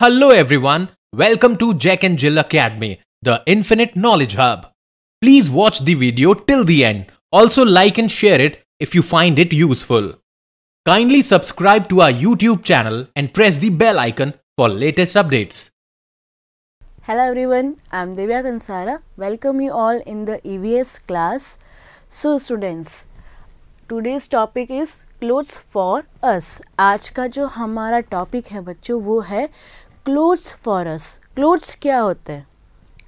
Hello everyone, welcome to Jack and Jill Academy, the Infinite Knowledge Hub. Please watch the video till the end. Also like and share it if you find it useful. Kindly subscribe to our YouTube channel and press the bell icon for latest updates. Hello everyone, I am Divya Kansara. Welcome you all in the EVS class. So students, today's topic is clothes for us आज का जो हमारा topic है बच्चों वो है clothes for us clothes क्या होते हैं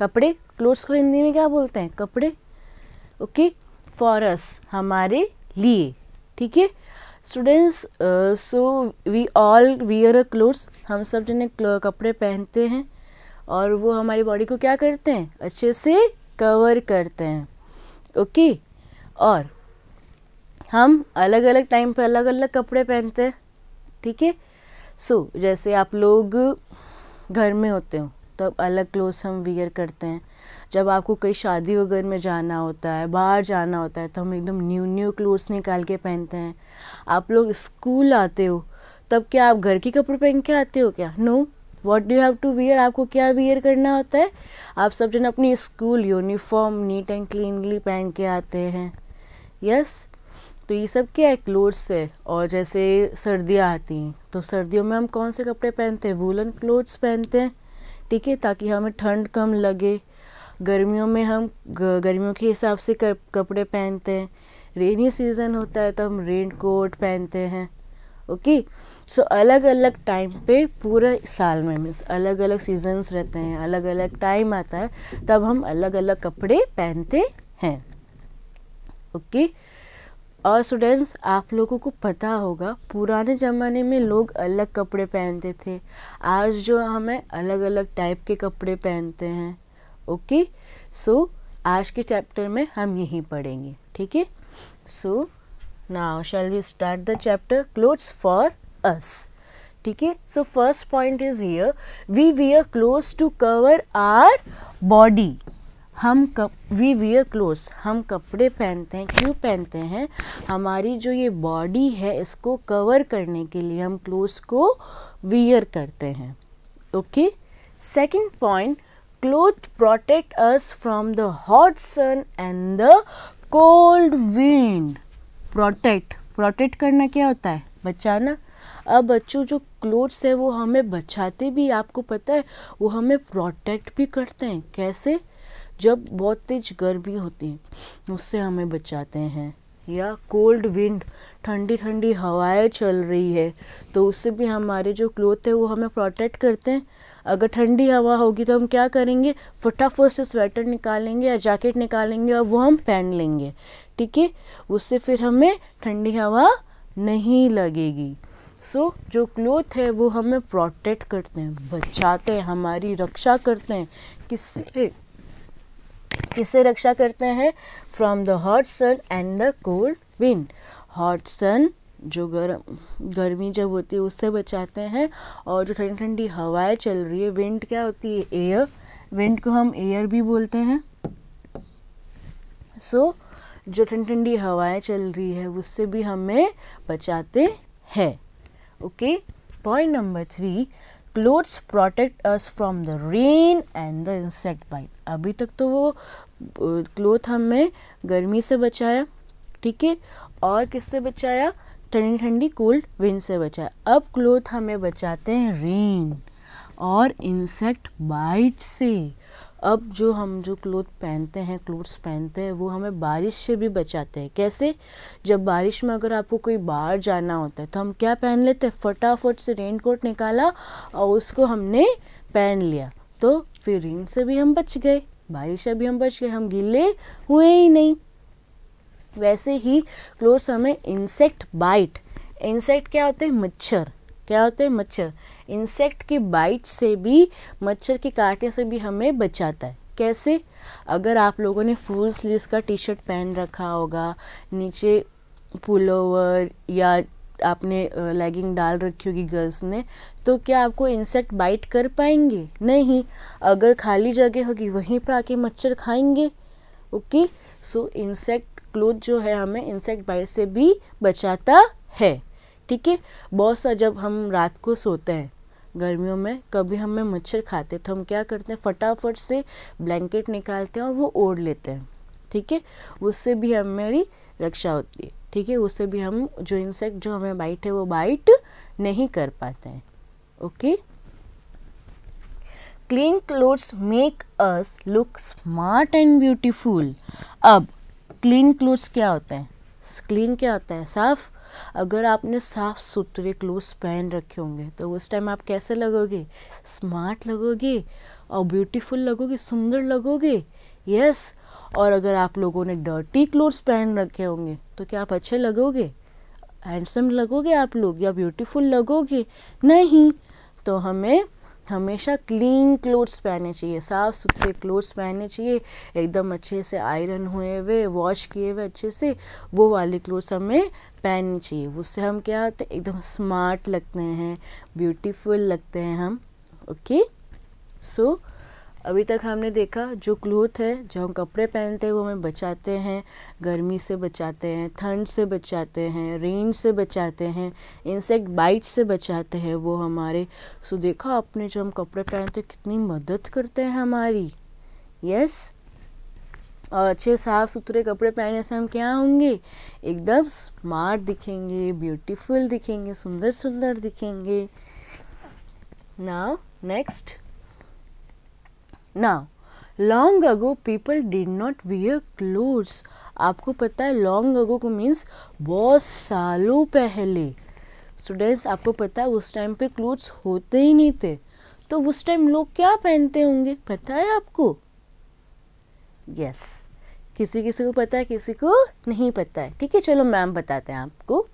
कपड़े क्लोथ्स को हिंदी में क्या बोलते हैं कपड़े ओके फॉर अस हमारे लिए ठीक है students so we all wear a clothes हम सब जने कपड़े पहनते हैं और वो हमारी बॉडी को क्या करते हैं अच्छे से कवर करते हैं ओके okay? और हम अलग अलग टाइम पे अलग अलग कपड़े पहनते हैं ठीक है सो जैसे आप लोग घर में होते हो तो अलग क्लोथ्स हम वियर करते हैं जब आपको कहीं शादी वगैरह में जाना होता है बाहर जाना होता है तो हम एकदम न्यू न्यू क्लोथ्स निकाल के पहनते हैं आप लोग स्कूल आते हो तब क्या आप घर के कपड़े पहन के आते हो क्या know what do have to wear आपको क्या वियर करना होता है आप सब जन अपनी school uniform neat and cleanly पहन के आते हैं यस yes? तो ये सब क्या है क्लोथ्स है और जैसे सर्दियाँ आती हैं तो सर्दियों में हम कौन से कपड़े पहनते हैं वूलन क्लोथ्स पहनते हैं ठीक है ताकि हमें ठंड कम लगे गर्मियों में हम गर्मियों के हिसाब से कपड़े पहनते हैं रेनी सीज़न होता है तो हम रेन कोट पहनते हैं ओके सो अलग अलग टाइम पे पूरे साल में मीन्स अलग अलग सीजन्स रहते हैं अलग अलग टाइम आता है तब हम अलग अलग कपड़े पहनते हैं ओके okay? और स्टूडेंट्स आप लोगों को पता होगा पुराने ज़माने में लोग अलग कपड़े पहनते थे आज जो हमें अलग अलग टाइप के कपड़े पहनते हैं ओके सो so, आज के चैप्टर में हम यहीं पढ़ेंगे ठीक है so now shall we start the chapter clothes for us ठीक है so first point is here we we are clothes to cover our body हम कप वी वियर क्लोथ्स हम कपड़े पहनते हैं क्यों पहनते हैं हमारी जो ये बॉडी है इसको कवर करने के लिए हम क्लोथ्स को वियर करते हैं okay second point cloth protect us from the hot sun and the cold wind protect protect करना क्या होता है बचाना अब बच्चों जो क्लोथ्स है वो हमें बचाते भी आपको पता है वो हमें प्रोटेक्ट भी करते हैं कैसे जब बहुत तेज गर्मी होती है उससे हमें बचाते हैं या कोल्ड विंड ठंडी ठंडी हवाएं चल रही है तो उससे भी हमारे जो क्लोथ है वो हमें प्रोटेक्ट करते हैं अगर ठंडी हवा होगी तो हम क्या करेंगे फटाफट से स्वेटर निकालेंगे या जैकेट निकालेंगे और वो हम पहन लेंगे ठीक है उससे फिर हमें ठंडी हवा नहीं लगेगी सो so, जो क्लोथ है वो हमें प्रोटेक्ट करते हैं बचाते हैं हमारी रक्षा करते हैं किससे किससे रक्षा करते हैं from the hot sun and the cold wind hot sun जो गर्म गर्मी जब होती है उससे बचाते हैं और जो ठंडी ठंडी हवाएं चल रही है विंड क्या होती है एयर विंड को हम एयर भी बोलते हैं सो so, जो ठंडी ठंडी हवाएं चल रही है उससे भी हमें बचाते हैं okay point number three clothes protect us from the rain and the insect bite अभी तक तो वो क्लोथ हमें गर्मी से बचाया ठीक है और किससे बचाया ठंडी ठंडी कोल्ड विंड से बचाया अब क्लोथ हमें बचाते हैं रेन और इंसेक्ट बाइट से अब जो हम जो क्लोथ पहनते हैं क्लोथ्स पहनते हैं वो हमें बारिश से भी बचाते हैं कैसे जब बारिश में अगर आपको कोई बाहर जाना होता है तो हम क्या पहन लेते हैं फटाफट से रेन कोट निकाला और उसको हमने पहन लिया तो फिर रेन से भी हम बच गए बारिश से भी हम बच गए हम गीले हुए ही नहीं वैसे ही क्लोथ्स हमें इंसेक्ट बाइट इंसेक्ट क्या होते हैं मच्छर क्या होते हैं मच्छर इंसेक्ट की बाइट से भी मच्छर के कांटे से भी हमें बचाता है कैसे अगर आप लोगों ने फुल स्लीव का टी शर्ट पहन रखा होगा नीचे पुलोवर या आपने लेगिंग डाल रखी होगी गर्ल्स ने तो क्या आपको इंसेक्ट बाइट कर पाएंगे नहीं अगर खाली जगह होगी वहीं पर आके मच्छर खाएंगे ओके सो इंसेक्ट क्लोथ जो है हमें इंसेक्ट बाइट से भी बचाता है ठीक है बहुत सा जब हम रात को सोते हैं गर्मियों में कभी हमें मच्छर खाते तो हम क्या करते हैं फटाफट से ब्लैंकेट निकालते हैं और वो ओढ़ लेते हैं ठीक है उससे भी हमारी रक्षा होती है ठीक है उससे भी हम जो इंसेक्ट जो हमें बाइट है वो बाइट नहीं कर पाते हैं okay clean clothes make us look smart and beautiful अब क्लीन क्लोथ्स क्या होते हैं क्लीन क्या होता है साफ अगर आपने साफ़ सुथरे क्लोथ्स पहन रखे होंगे तो उस टाइम आप कैसे लगोगे स्मार्ट लगोगे और ब्यूटीफुल लगोगे सुंदर लगोगे यस और अगर आप लोगों ने डर्टी क्लोथ्स पहन रखे होंगे तो क्या आप अच्छे लगोगे हैंडसम लगोगे आप लोग या ब्यूटीफुल लगोगे नहीं तो हमें हमेशा क्लीन क्लोथ्स पहनने चाहिए साफ़ सुथरे क्लोथ्स पहनने चाहिए एकदम अच्छे से आयरन हुए हुए वॉश किए हुए अच्छे से वो वाले क्लोथ्स हमें पहननी चाहिए उससे हम क्या होते हैं एकदम स्मार्ट लगते हैं ब्यूटीफुल लगते हैं हम ओके सो अभी तक हमने देखा जो क्लोथ है जो हम कपड़े पहनते हैं वो हमें बचाते हैं गर्मी से बचाते हैं ठंड से बचाते हैं रेन से बचाते हैं इंसेक्ट बाइट से बचाते हैं वो हमारे सो देखा आपने जो हम कपड़े पहनते कितनी मदद करते हैं हमारी यस yes? और अच्छे साफ़ सुथरे कपड़े पहनने से हम क्या होंगे एकदम स्मार्ट दिखेंगे ब्यूटीफुल दिखेंगे सुंदर सुंदर दिखेंगे now next now long ago people did not wear clothes आपको पता है लॉन्ग अगो को मीन्स बहुत सालों पहले स्टूडेंट्स आपको पता है उस टाइम पे क्लोथ्स होते ही नहीं थे तो उस टाइम लोग क्या पहनते होंगे पता है आपको यस किसी किसी को पता है किसी को नहीं पता है ठीक है चलो मैम बताते हैं आपको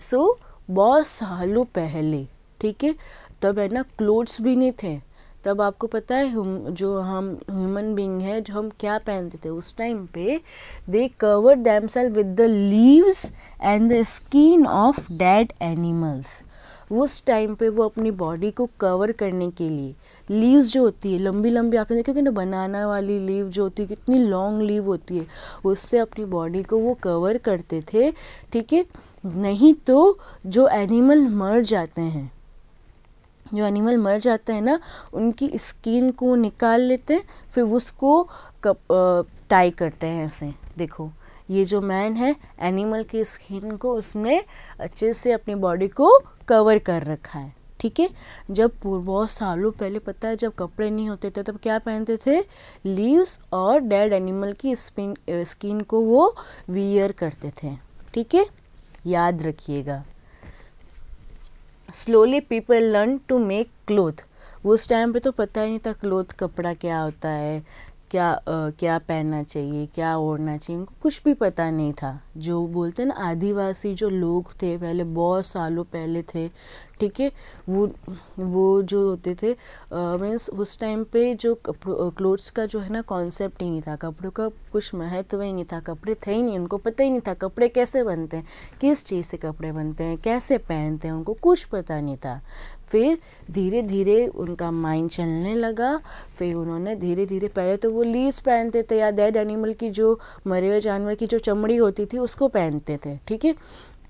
सो so, बहुत सालों पहले ठीक है तब है ना क्लोथ्स भी नहीं थे तब आपको पता है हम जो हम ह्यूमन बींग है जो हम क्या पहनते थे उस टाइम पे they cover themselves with the leaves and the skin of dead animals उस टाइम पे वो अपनी बॉडी को कवर करने के लिए लीव्स जो होती है लंबी लंबी आपने देखा क्योंकि बनाना वाली लीव जो होती है कितनी लॉन्ग लीव होती है उससे अपनी बॉडी को वो कवर करते थे ठीक है नहीं तो जो एनिमल मर जाते हैं जो एनिमल मर जाते हैं ना उनकी स्किन को निकाल लेते हैं फिर उसको कप, टाई करते हैं ऐसे देखो ये जो मैन है एनिमल की स्किन को उसने अच्छे से अपनी बॉडी को कवर कर रखा है ठीक है जब बहुत सालों पहले पता है जब कपड़े नहीं होते थे तब क्या पहनते थे लीव्स और डेड एनिमल की स्पिन स्किन को वो वियर करते थे ठीक है याद रखिएगा slowly people learn to make cloth उस टाइम पे तो पता ही नहीं था क्लोथ कपड़ा क्या होता है क्या आ, क्या पहनना चाहिए क्या ओढ़ना चाहिए उनको कुछ भी पता नहीं था जो बोलते हैं ना आदिवासी जो लोग थे पहले बहुत सालों पहले थे ठीक है वो वो जो होते थे मीन्स उस टाइम पे जो क्लोथ्स का जो है ना कॉन्सेप्ट ही नहीं था कपड़ों का कुछ महत्व ही नहीं था कपड़े थे ही नहीं उनको पता ही नहीं था कपड़े कैसे बनते हैं किस चीज़ से कपड़े बनते हैं कैसे पहनते हैं उनको कुछ पता नहीं था फिर धीरे धीरे उनका माइंड चलने लगा फिर उन्होंने धीरे धीरे पहले तो वो लीव्स पहनते थे या डेड एनिमल की जो मरे हुए जानवर की जो चमड़ी होती थी उसको पहनते थे ठीक है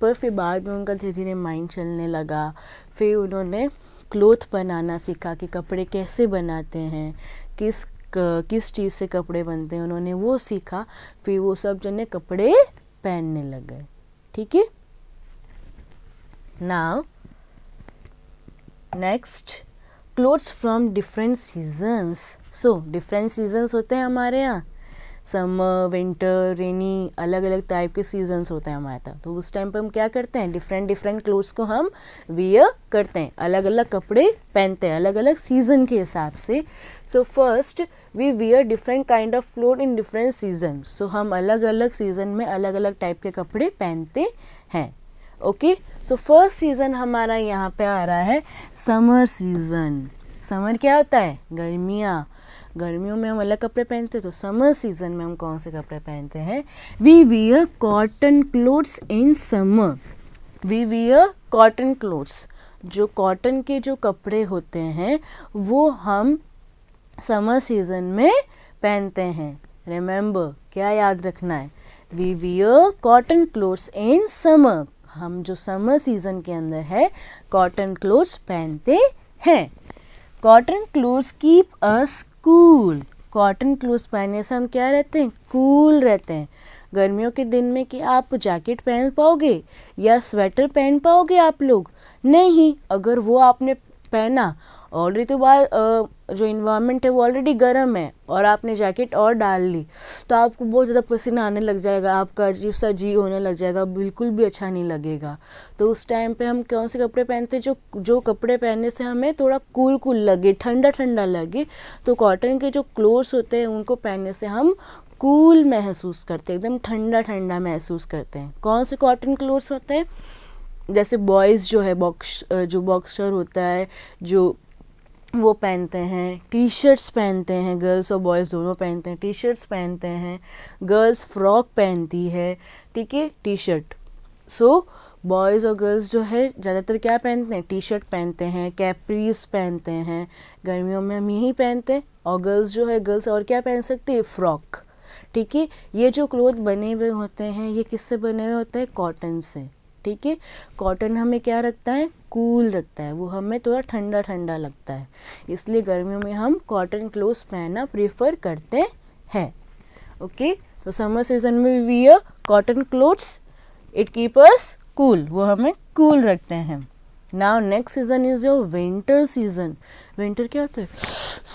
पर फिर बाद में उनका धीरे धीरे माइंड चलने लगा फिर उन्होंने क्लोथ बनाना सीखा कि कपड़े कैसे बनाते हैं किस किस चीज़ से कपड़े बनते हैं उन्होंने वो सीखा फिर वो सब जने कपड़े पहनने लग गए ठीक है now next clothes from different seasons so different seasons होते हैं हमारे यहाँ समर विंटर रेनी अलग अलग टाइप के सीजन्स होते हैं हमारे तक तो उस टाइम पर हम क्या करते हैं डिफरेंट डिफरेंट क्लोथ्स को हम वियर करते हैं अलग अलग कपड़े पहनते हैं अलग अलग सीजन के हिसाब से so first we wear different kind of cloth in different season so हम अलग अलग सीजन में अलग अलग टाइप के कपड़े पहनते हैं ओके सो फर्स्ट सीज़न हमारा यहाँ पे आ रहा है समर सीज़न समर क्या होता है गर्मियाँ गर्मियों में हम अलग कपड़े पहनते हैं तो समर सीजन में हम कौन से कपड़े पहनते हैं we wear cotton clothes in summer we wear cotton clothes जो कॉटन के जो कपड़े होते हैं वो हम समर सीजन में पहनते हैं रिमेंबर क्या याद रखना है we wear cotton clothes in summer हम जो समर सीजन के अंदर है कॉटन क्लोथ्स पहनते हैं cotton clothes keep us cool cotton cloth पहनने से हम क्या रहते हैं कूल रहते हैं गर्मियों के दिन में कि आप जैकेट पहन पाओगे या स्वेटर पहन पाओगे आप लोग नहीं अगर वो आपने पहना ऑलरेडी तो बाहर जो इन्वायरमेंट है वो ऑलरेडी गर्म है और आपने जैकेट और डाल ली तो आपको बहुत ज़्यादा पसीना आने लग जाएगा आपका अजीब सा जी होने लग जाएगा बिल्कुल भी अच्छा नहीं लगेगा तो उस टाइम पे हम कौन से कपड़े पहनते जो जो कपड़े पहनने से हमें थोड़ा कूल कूल लगे ठंडा ठंडा लगे तो कॉटन के जो क्लोथ्स होते हैं उनको पहनने से हम कूल महसूस करते हैं एकदम ठंडा ठंडा महसूस करते हैं कौन से कॉटन क्लोथ्स होते हैं जैसे बॉयज़ जो है बॉक्स जो बॉक्सर होता है जो वो पहनते हैं टी शर्ट्स पहनते हैं गर्ल्स और बॉयज़ दोनों पहनते हैं टी शर्ट्स पहनते हैं गर्ल्स फ्रॉक पहनती है ठीक है टी शर्ट सो बॉयज़ और गर्ल्स जो है ज़्यादातर क्या पहनते हैं टी शर्ट पहनते हैं कैप्रीज पहनते हैं गर्मियों में हम यही पहनते हैं और गर्ल्स जो है गर्ल्स और क्या पहन सकती है फ्रॉक ठीक है ये जो क्लोथ बने हुए होते हैं ये किससे बने हुए होते हैं कॉटन से ठीक है कॉटन हमें क्या रखता है कूल रखता है वो हमें थोड़ा ठंडा ठंडा लगता है इसलिए गर्मियों में हम कॉटन क्लोथ पहनना प्रेफर करते हैं ओके तो समर सीजन में we a cotton clothes it keeps us cool वो हमें कूल cool रखते हैं now next season is your winter season winter क्या होता है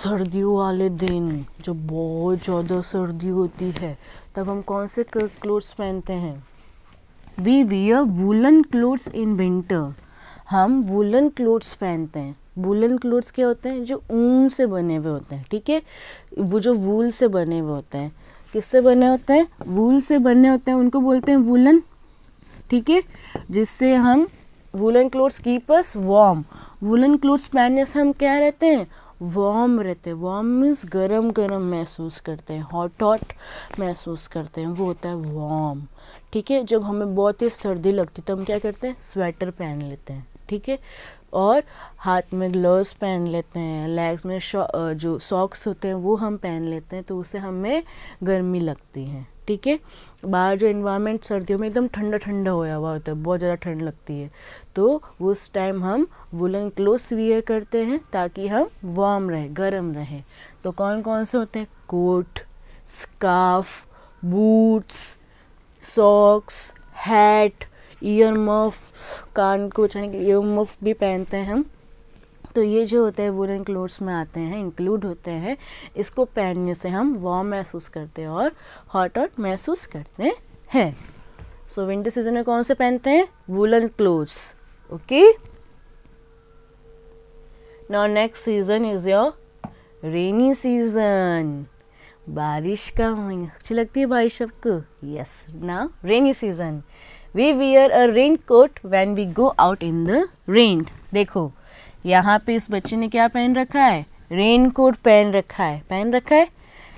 सर्दियों वाले दिन जो बहुत ज़्यादा सर्दी होती है तब हम कौन से क्लोथ्स पहनते हैं we wear woollen clothes in winter हम वूलन क्लोथ्स पहनते हैं वूलन क्लोथ्स क्या होते हैं जो ऊन से बने हुए होते हैं ठीक है वो जो वूल से बने हुए होते हैं किससे बने होते हैं वूल से बने होते हैं उनको बोलते हैं वूलन ठीक है जिससे हम woollen clothes keeps us warm warm woollen clothes पहनने से हम क्या रहते हैं वार्म रहते हैं वार्म मीन्स गर्म गर्म महसूस करते हैं हॉट हॉट महसूस करते हैं वो होता है वार्म ठीक है जब हमें बहुत ही सर्दी लगती है तो हम क्या करते हैं स्वेटर पहन लेते हैं ठीक है और हाथ में ग्लव्स पहन लेते हैं लेग्स में जो सॉक्स होते हैं वो हम पहन लेते हैं तो उससे हमें गर्मी लगती है ठीक है बाहर जो इन्वायरमेंट सर्दियों में एकदम ठंडा ठंडा होया हुआ होता है बहुत ज़्यादा ठंड लगती है तो उस टाइम हम वुलन क्लोथ्स वियर करते हैं ताकि हम वार्म रहें गर्म रहें तो कौन कौन से होते हैं coat scarf boots socks hat ear muff कान को बचाने के लिए ईयर मफ भी पहनते हैं हम तो ये जो होते हैं वुलन क्लोथ्स में आते हैं इंक्लूड होते हैं इसको पहनने से हम वार्म महसूस करते हैं और हॉट आउट महसूस करते हैं सो विंटर सीजन में कौन से पहनते हैं woollen clothes okay now next season is your rainy season बारिश का अच्छी लगती है बारिश सबको यस ना rainy season we wear a raincoat when we go out in the rain देखो यहाँ पे इस बच्चे ने क्या पहन रखा है रेन कोट पहन रखा है पहन रखा है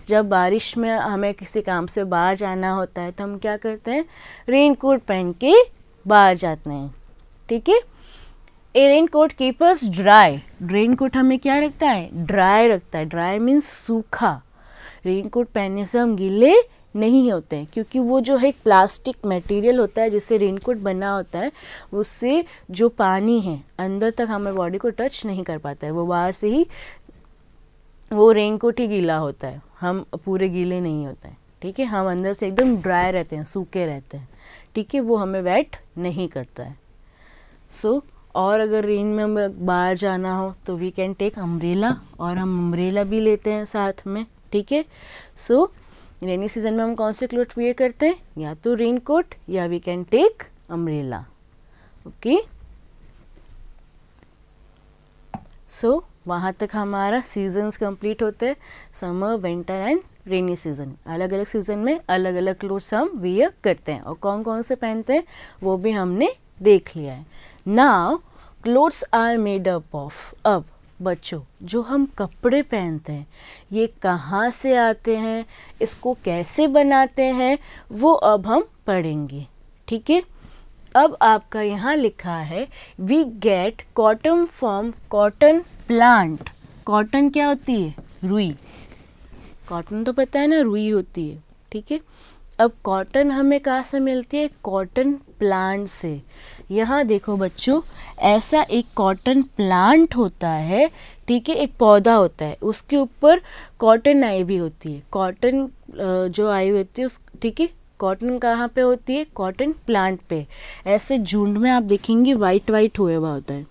जब बारिश में हमें किसी काम से बाहर जाना होता है तो हम क्या करते हैं रेन कोट पहन के बाहर जाते हैं ठीक है a raincoat keeps us dry raincoat हमें क्या रखता है ड्राई रखता है ड्राई मीन्स सूखा रेन कोट पहनने से हम गीले नहीं होते हैं क्योंकि वो जो है एक प्लास्टिक मटेरियल होता है जिससे रेनकोट बना होता है उससे जो पानी है अंदर तक हमारे बॉडी को टच नहीं कर पाता है वो बाहर से ही वो रेनकोट ही गीला होता है हम पूरे गीले नहीं होते हैं ठीक है हम अंदर से एकदम ड्राई रहते हैं सूखे रहते हैं ठीक है वो हमें वेट नहीं करता है सो so, और अगर रेन में हमें बाहर जाना हो तो वी कैन टेक अम्ब्रेला और हम अम्ब्रेला भी लेते हैं साथ में ठीक है सो रेनी सीजन में हम कौन से क्लोथ वेयर करते हैं या तो रेन कोट या we can take umbrella okay so वहाँ तक हमारा सीजन्स कंप्लीट होते हैं summer winter and rainy season अलग अलग सीजन में अलग अलग क्लोथ्स हम वियर करते हैं और कौन कौन से पहनते हैं वो भी हमने देख लिया है now clothes are made up of अब बच्चों जो हम कपड़े पहनते हैं ये कहाँ से आते हैं इसको कैसे बनाते हैं वो अब हम पढ़ेंगे ठीक है अब आपका यहाँ लिखा है we get cotton from cotton plant cotton क्या होती है रुई कॉटन तो पता है ना रुई होती है ठीक है अब कॉटन हमें कहाँ से मिलती है कॉटन प्लांट से यहाँ देखो बच्चों ऐसा एक कॉटन प्लांट होता है ठीक है एक पौधा होता है उसके ऊपर कॉटन आई भी होती है कॉटन जो आई होती है उस ठीक है कॉटन कहाँ पे होती है कॉटन प्लांट पे ऐसे झुंड में आप देखेंगे वाइट वाइट हुआ हुआ होता है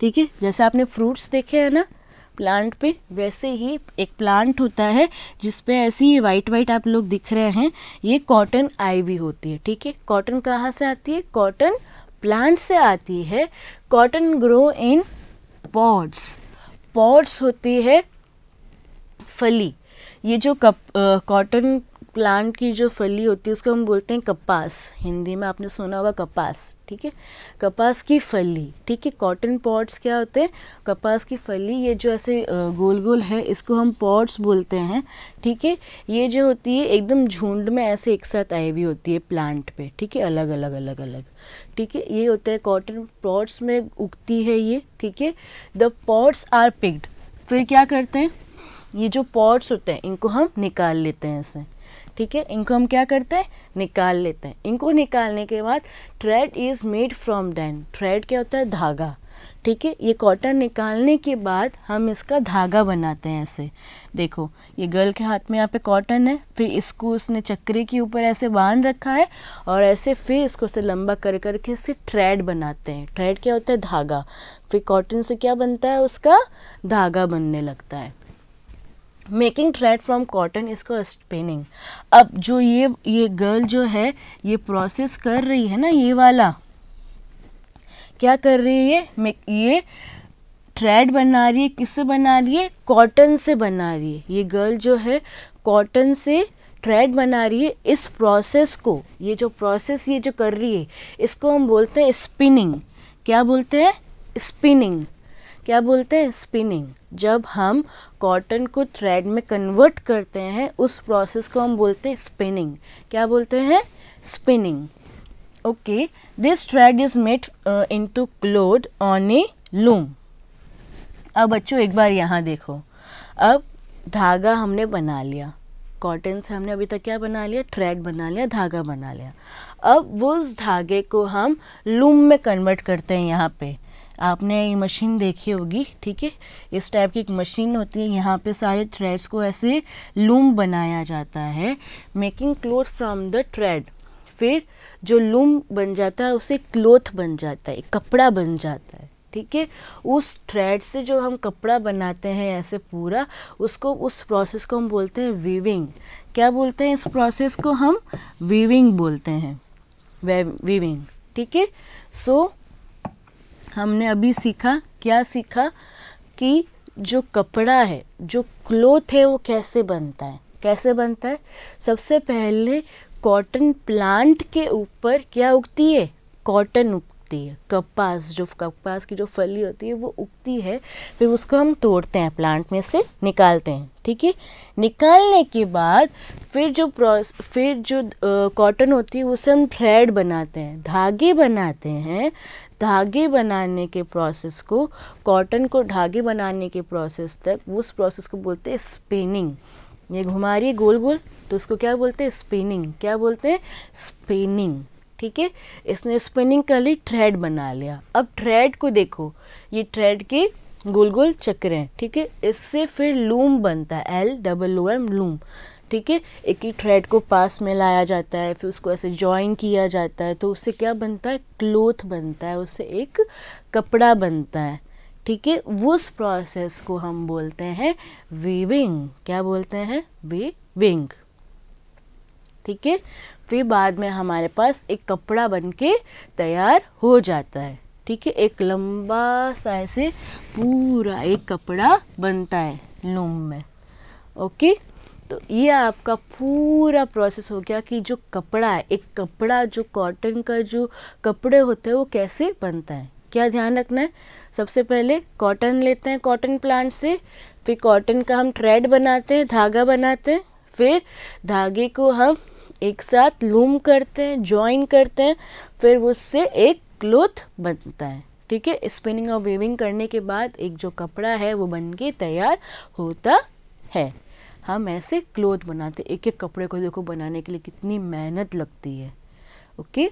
ठीक है जैसे आपने फ्रूट्स देखे हैं ना प्लांट पे वैसे ही एक प्लांट होता है जिस पे ऐसी वाइट वाइट आप लोग दिख रहे हैं ये कॉटन आईवी होती है ठीक है कॉटन कहाँ से आती है कॉटन प्लांट से आती है cotton grow in pods pods होती है फली ये जो कप कॉटन प्लांट की जो फली होती है उसको हम बोलते हैं कपास हिंदी में आपने सुना होगा कपास ठीक है कपास की फली ठीक है कॉटन पॉट्स क्या होते हैं कपास की फली ये जो ऐसे गोल गोल है इसको हम पॉट्स बोलते हैं ठीक है ये जो होती है एकदम झुंड में ऐसे एक साथ आई हुई होती है प्लांट पे ठीक है अलग अलग अलग अलग ठीक है ये होता है कॉटन पॉट्स में उगती है ये ठीक है द पॉट्स आर पिक्ड फिर क्या करते हैं ये जो पॉट्स होते हैं इनको हम निकाल लेते हैं ऐसे ठीक है इनको हम क्या करते हैं निकाल लेते हैं इनको निकालने के बाद thread is made from then thread क्या होता है धागा ठीक है ये कॉटन निकालने के बाद हम इसका धागा बनाते हैं ऐसे देखो ये गर्ल के हाथ में यहाँ पे कॉटन है फिर इसको उसने चक्री के ऊपर ऐसे बांध रखा है और ऐसे फिर इसको से लंबा कर करके इसे थ्रेड बनाते हैं थ्रेड क्या होता है धागा फिर कॉटन से क्या बनता है उसका धागा बनने लगता है मेकिंग थ्रेड फ्रॉम कॉटन इसको स्पिनिंग अब जो ये ये गर्ल जो है ये प्रोसेस कर रही है ना ये वाला क्या कर रही है ये ये थ्रेड बना रही है किससे बना रही है कॉटन से बना रही है ये गर्ल जो है कॉटन से थ्रेड बना रही है इस प्रोसेस को ये जो प्रोसेस ये जो कर रही है इसको हम बोलते हैं स्पिनिंग क्या बोलते हैं स्पिनिंग क्या बोलते हैं स्पिनिंग जब हम कॉटन को थ्रेड में कन्वर्ट करते हैं उस प्रोसेस को हम बोलते हैं स्पिनिंग क्या बोलते हैं spinning okay this thread is made into cloth on a loom अब बच्चों एक बार यहाँ देखो अब धागा हमने बना लिया कॉटन से हमने अभी तक क्या बना लिया थ्रेड बना लिया धागा बना लिया अब उस धागे को हम लूम में कन्वर्ट करते हैं यहाँ पे आपने ये मशीन देखी होगी ठीक है इस टाइप की एक मशीन होती है यहाँ पे सारे थ्रेड्स को ऐसे लूम बनाया जाता है making cloth from the thread फिर जो लूम बन जाता है उसे क्लोथ बन जाता है कपड़ा बन जाता है ठीक है उस थ्रेड से जो हम कपड़ा बनाते हैं ऐसे पूरा उसको उस प्रोसेस को हम बोलते हैं वीविंग क्या बोलते हैं इस प्रोसेस को हम वीविंग बोलते हैं वीविंग ठीक है सो हमने अभी सीखा क्या सीखा कि जो कपड़ा है जो क्लोथ है वो कैसे बनता है कैसे बनता है सबसे पहले कॉटन प्लांट के ऊपर क्या उगती है कॉटन उगती है कपास जो कपास की जो फली होती है वो उगती है फिर उसको हम तोड़ते हैं प्लांट में से निकालते हैं ठीक है निकालने के बाद फिर जो प्रोस फिर जो कॉटन होती है उससे हम थ्रेड बनाते हैं धागे बनाते हैं धागे बनाने के प्रोसेस को कॉटन को धागे बनाने के प्रोसेस तक उस प्रोसेस को बोलते हैं स्पिनिंग ये घुमा रही गोल गोल तो उसको क्या बोलते हैं स्पिनिंग क्या बोलते हैं स्पिनिंग ठीक है इसने स्पिनिंग कर ली थ्रेड बना लिया अब थ्रेड को देखो ये थ्रेड के गोल गोल चक्र हैं ठीक है इससे फिर लूम बनता है L double O M loom ठीक है एक ही थ्रेड को पास में लाया जाता है फिर उसको ऐसे जॉइन किया जाता है तो उससे क्या बनता है क्लोथ बनता है उससे एक कपड़ा बनता है ठीक है उस प्रोसेस को हम बोलते हैं वीविंग क्या बोलते हैं वीविंग ठीक है फिर बाद में हमारे पास एक कपड़ा बन के तैयार हो जाता है ठीक है एक लंबा सा ऐसे पूरा एक कपड़ा बनता है लूम में ओके तो ये आपका पूरा प्रोसेस हो गया कि जो कपड़ा है एक कपड़ा जो कॉटन का जो कपड़े होते हैं वो कैसे बनता है क्या ध्यान रखना है सबसे पहले कॉटन लेते हैं कॉटन प्लांट से फिर कॉटन का हम थ्रेड बनाते हैं धागा बनाते हैं फिर धागे को हम एक साथ लूम करते हैं जॉइन करते हैं फिर उससे एक क्लोथ बनता है ठीक है स्पिनिंग और वीविंग करने के बाद एक जो कपड़ा है वो बन के तैयार होता है हम ऐसे क्लोथ बनाते एक एक कपड़े को देखो बनाने के लिए कितनी मेहनत लगती है ओके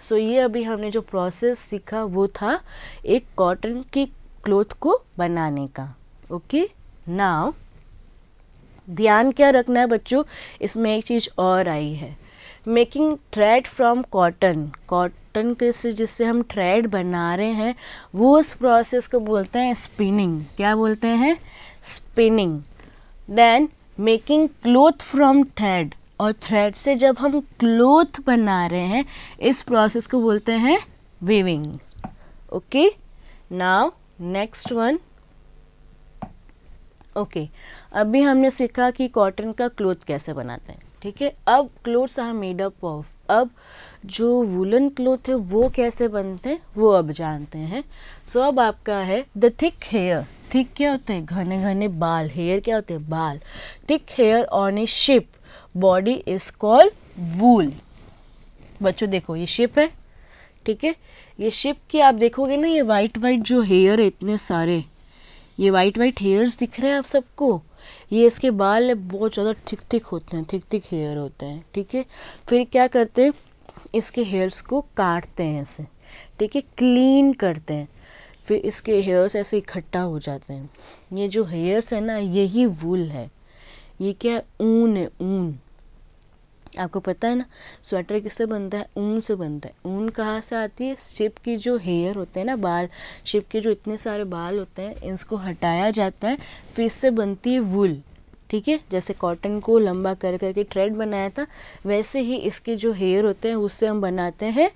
सो so, ये अभी हमने जो प्रोसेस सीखा वो था एक कॉटन की क्लोथ को बनाने का ओके नाव ध्यान क्या रखना है बच्चों इसमें एक चीज़ और आई है making thread from cotton cotton के से जिससे हम थ्रेड बना रहे हैं वो उस प्रोसेस को बोलते हैं स्पिनिंग क्या बोलते हैं spinning then making cloth from thread और थ्रेड से जब हम क्लोथ बना रहे हैं इस प्रोसेस को बोलते हैं weaving okay now next one okay अभी हमने सीखा कि कॉटन का क्लोथ कैसे बनाते हैं ठीक है अब clothes are made up of अब जो वुलन क्लोथ है वो कैसे बनते हैं वो अब जानते हैं सो so, अब आपका है द थिक हेयर थिक क्या होते हैं घने घने बाल हेयर क्या होते हैं बाल thick hair on a sheep body is call wool बच्चों देखो ये शिप है ठीक है ये शिप की आप देखोगे ना ये वाइट वाइट जो हेयर है इतने सारे ये वाइट वाइट हेयर्स दिख रहे हैं आप सबको ये इसके बाल बहुत ज़्यादा थिक थिक होते हैं थिक थिक हेयर होते हैं ठीक है फिर क्या करते हैं इसके हेयर्स को काटते हैं ऐसे ठीक है क्लीन करते हैं फिर इसके हेयर्स ऐसे इकट्ठा हो जाते हैं ये जो हेयर्स है ना यही वूल है ये क्या है ऊन है ऊन आपको पता है ना स्वेटर किससे बनता है ऊन से बनता है ऊन कहाँ से आती है शिप की जो हेयर होते हैं ना बाल शिप के जो इतने सारे बाल होते हैं इसको हटाया जाता है फिर इससे बनती है वूल ठीक है जैसे कॉटन को लंबा कर करके थ्रेड बनाया था वैसे ही इसके जो हेयर होते हैं उससे हम बनाते हैं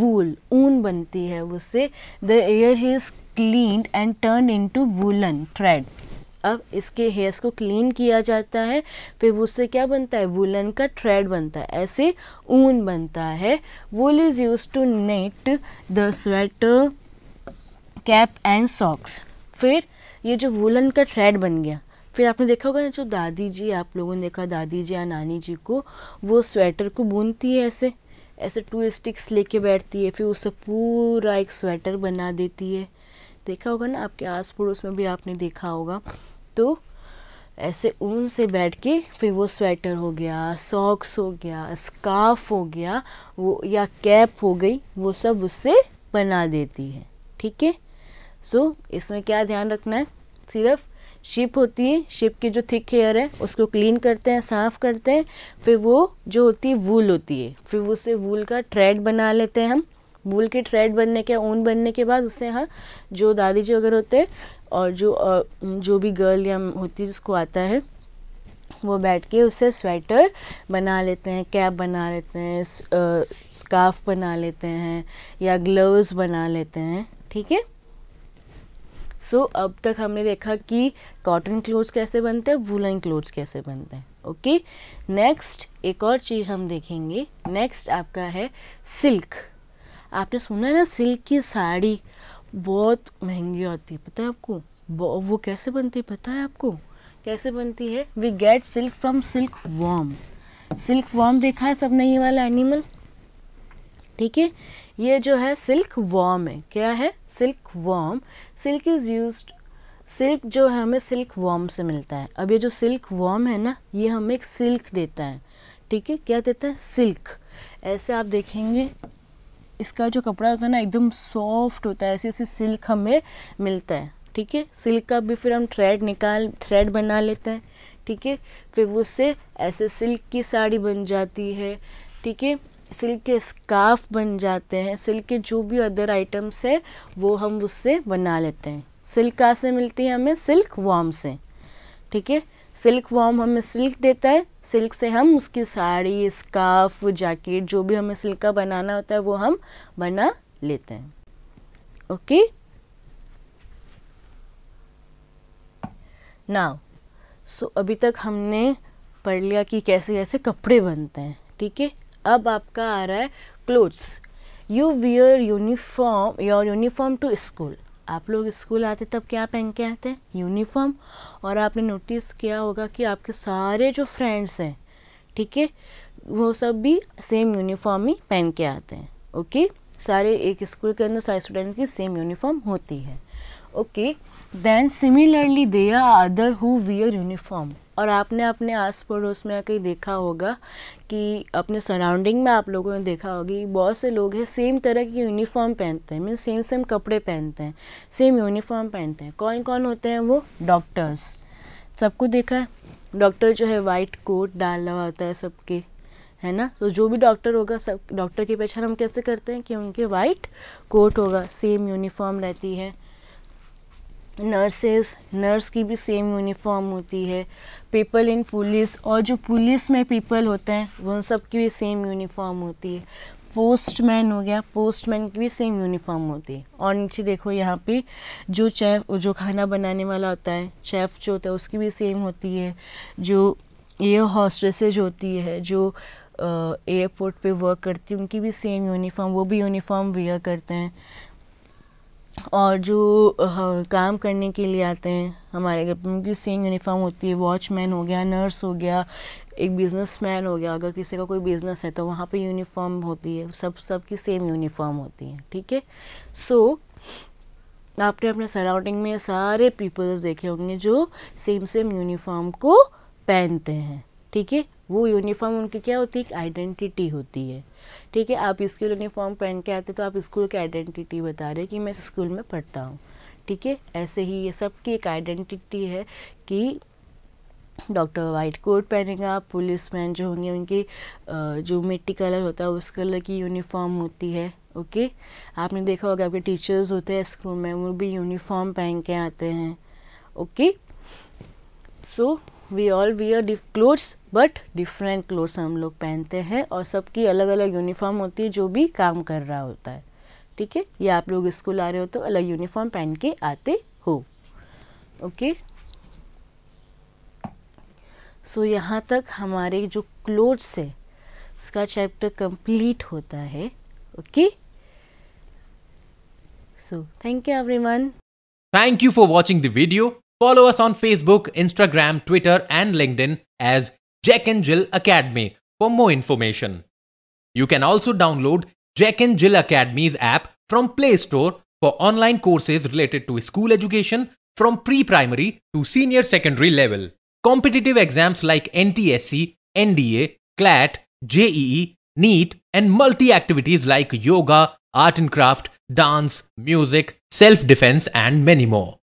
वूल ऊन बनती है उससे the hair is clean and turn into woollen thread अब इसके हेयर्स को क्लीन किया जाता है फिर उससे क्या बनता है वुलन का थ्रेड बनता है ऐसे ऊन बनता है wool is used to knit the sweater cap and socks फिर ये जो वुलन का थ्रेड बन गया फिर आपने देखा होगा ना जो दादी जी आप लोगों ने देखा दादी जी या नानी जी को वो स्वेटर को बुनती है ऐसे ऐसे टू स्टिक्स लेके बैठती है फिर उससे पूरा एक स्वेटर बना देती है देखा होगा ना आपके आस पड़ोस में भी आपने देखा होगा तो ऐसे ऊन से बैठ के फिर वो स्वेटर हो गया सॉक्स हो गया स्काफ हो गया वो या कैप हो गई वो सब उससे बना देती है ठीक है सो इसमें क्या ध्यान रखना है सिर्फ शिप होती है शिप की जो थिक हेयर है उसको क्लीन करते हैं साफ़ करते हैं फिर वो जो होती है वूल होती है फिर उससे वूल का थ्रेड बना लेते हैं हम वूल के थ्रेड बनने के ऊन बनने के बाद उससे हाँ जो दादी जी वगैरह होते हैं और जो जो भी गर्ल या होती है जिसको आता है वो बैठ के उससे स्वेटर बना लेते हैं कैप बना लेते हैं स्काफ बना लेते हैं या ग्लव्स बना लेते हैं ठीक है सो so, अब तक हमने देखा कि कॉटन क्लोथ्स कैसे बनते हैं वुलन क्लोथ्स कैसे बनते हैं ओके नेक्स्ट एक और चीज़ हम देखेंगे नेक्स्ट आपका है सिल्क आपने सुना है ना सिल्क की साड़ी बहुत महंगी होती है पता है आपको वो कैसे बनती है पता है आपको कैसे बनती है we get silk from silk worm silk worm देखा है सबने ये वाला एनिमल ठीक है ये जो है सिल्क वॉम है क्या है silk worm silk is use silk जो है हमें सिल्क वॉम से मिलता है अब ये जो सिल्क वॉम है ना ये हमें एक सिल्क देता है ठीक है क्या देता है सिल्क ऐसे आप देखेंगे इसका जो कपड़ा होता है ना एकदम सॉफ्ट होता है ऐसे ऐसे सिल्क हमें मिलता है ठीक है सिल्क का भी फिर हम थ्रेड निकाल थ्रेड बना लेते हैं ठीक है फिर उससे ऐसे सिल्क की साड़ी बन जाती है ठीक है सिल्क के स्काफ बन जाते हैं सिल्क के जो भी अदर आइटम्स है वो हम उससे बना लेते हैं सिल्क कहाँ से मिलती है हमें सिल्क वॉम से ठीक है सिल्क वॉम हमें सिल्क देता है सिल्क से हम उसकी साड़ी स्काफ जैकेट जो भी हमें सिल्क का बनाना होता है वो हम बना लेते हैं ओके नाउ सो अभी तक हमने पढ़ लिया कि कैसे कैसे कपड़े बनते हैं ठीक है अब आपका आ रहा है clothes you wear uniform your uniform to school आप लोग स्कूल आते तब क्या पहन के आते हैं यूनिफॉर्म और आपने नोटिस किया होगा कि आपके सारे जो फ्रेंड्स हैं ठीक है वो सब भी सेम यूनिफॉर्म ही पहन के आते हैं ओके सारे एक स्कूल के अंदर सारे स्टूडेंट की सेम यूनिफॉर्म होती है okay then similarly they are other who wear uniform और आपने अपने आस पड़ोस में कहीं देखा होगा कि अपने सराउंडिंग में आप लोगों ने देखा होगी बहुत से लोग हैं सेम तरह की यूनिफॉर्म पहनते हैं मीन सेम सेम कपड़े पहनते हैं सेम यूनिफॉर्म पहनते हैं कौन कौन होते हैं वो डॉक्टर्स सबको देखा है डॉक्टर जो है वाइट कोट डाला हुआ होता है सबके है ना तो जो भी डॉक्टर होगा सब डॉक्टर की पहचान हम कैसे करते हैं कि उनके वाइट कोट होगा सेम यूनिफॉर्म रहती है नर्सेस नर्स की भी सेम यूनिफॉर्म होती है पीपल इन पुलिस और जो पुलिस में पीपल होते हैं उन सब की भी सेम यूनिफॉर्म होती है पोस्टमैन हो गया पोस्टमैन की भी सेम यूनिफॉर्म होती है और नीचे देखो यहाँ पे जो चेफ़ जो खाना बनाने वाला होता है शेफ़ जो होता है उसकी भी सेम होती है जो एयर हॉस्ट्रेसेज होती है जो एयरपोर्ट पे वर्क करती है उनकी भी सेम यूनिफॉर्म वो भी यूनिफॉर्म वेयर करते हैं और जो काम करने के लिए आते हैं हमारे घर पर उनकी सेम यूनिफॉर्म होती है वॉचमैन हो गया नर्स हो गया एक बिजनेसमैन हो गया अगर किसी का कोई बिजनेस है तो वहाँ पे यूनिफॉर्म होती है सब सब की सेम यूनिफॉर्म होती है ठीक है सो आपने अपने सराउंडिंग में सारे पीपल्स देखे होंगे जो सेम सेम यूनिफॉर्म को पहनते हैं ठीक है वो यूनिफॉर्म उनकी क्या होती है आइडेंटिटी होती है ठीक है आप स्कूल यूनिफॉर्म पहन के आते तो आप स्कूल की आइडेंटिटी बता रहे कि मैं स्कूल में पढ़ता हूँ ठीक है ऐसे ही ये सब की एक आइडेंटिटी है कि डॉक्टर वाइट कोट पहनेगा पुलिस मैन जो होंगे उनकी जो मिट्टी कलर होता है उस कलर की यूनिफॉर्म होती है ओके आपने देखा होगा आपके टीचर्स होते हैं स्कूल में वो भी यूनिफॉर्म पहन के आते हैं okay so so, we all wear clothes but different clothes हम लोग पहनते हैं और सबकी अलग अलग यूनिफॉर्म होती है जो भी काम कर रहा होता है ठीक है या आप लोग स्कूल आ रहे हो तो अलग यूनिफॉर्म पहन के आते हो ओके सो यहाँ तक हमारे जो क्लोथ्स है उसका चैप्टर कंप्लीट होता है okay so thank you everyone thank you for watching the video Follow us on Facebook, Instagram, Twitter, and LinkedIn as Jack and Jill Academy for more information. You can also download Jack and Jill Academy's app from Play Store for online courses related to school education from pre-primary to senior secondary level. Competitive exams like NTSC, NDA, CLAT, JEE, NEET, and multi-activities like yoga, art and craft, dance, music, self-defense, and many more.